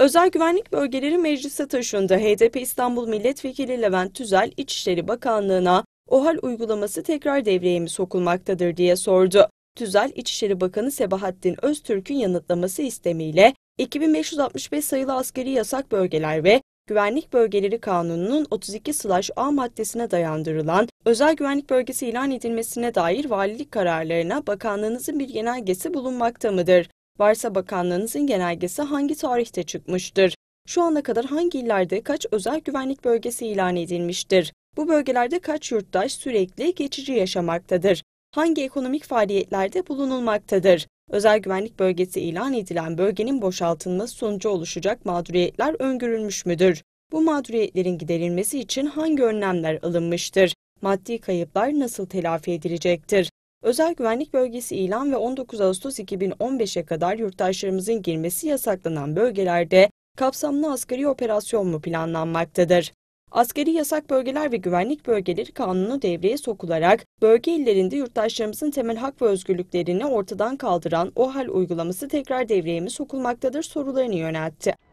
Özel Güvenlik Bölgeleri Meclis'e taşındı. HDP İstanbul Milletvekili Levent Tüzel, İçişleri Bakanlığı'na OHAL uygulaması tekrar devreye mi sokulmaktadır diye sordu. Tüzel, İçişleri Bakanı Sebahattin Öztürk'ün yanıtlaması istemiyle 2565 sayılı askeri yasak bölgeler ve Güvenlik Bölgeleri Kanunu'nun 32/A maddesine dayandırılan özel güvenlik bölgesi ilan edilmesine dair valilik kararlarına bakanlığınızın bir genelgesi bulunmakta mıdır? Varsa bakanlığınızın genelgesi hangi tarihte çıkmıştır? Şu ana kadar hangi illerde kaç özel güvenlik bölgesi ilan edilmiştir? Bu bölgelerde kaç yurttaş sürekli geçici yaşamaktadır? Hangi ekonomik faaliyetlerde bulunulmaktadır? Özel güvenlik bölgesi ilan edilen bölgenin boşaltılması sonucu oluşacak mağduriyetler öngörülmüş müdür? Bu mağduriyetlerin giderilmesi için hangi önlemler alınmıştır? Maddi kayıplar nasıl telafi edilecektir? Özel güvenlik bölgesi ilan ve 19 Ağustos 2015'e kadar yurttaşlarımızın girmesi yasaklanan bölgelerde kapsamlı askeri operasyon mu planlanmaktadır. Askeri yasak bölgeler ve güvenlik bölgeleri kanunu devreye sokularak bölge illerinde yurttaşlarımızın temel hak ve özgürlüklerini ortadan kaldıran OHAL uygulaması tekrar devreye mi sokulmaktadır sorularını yöneltti.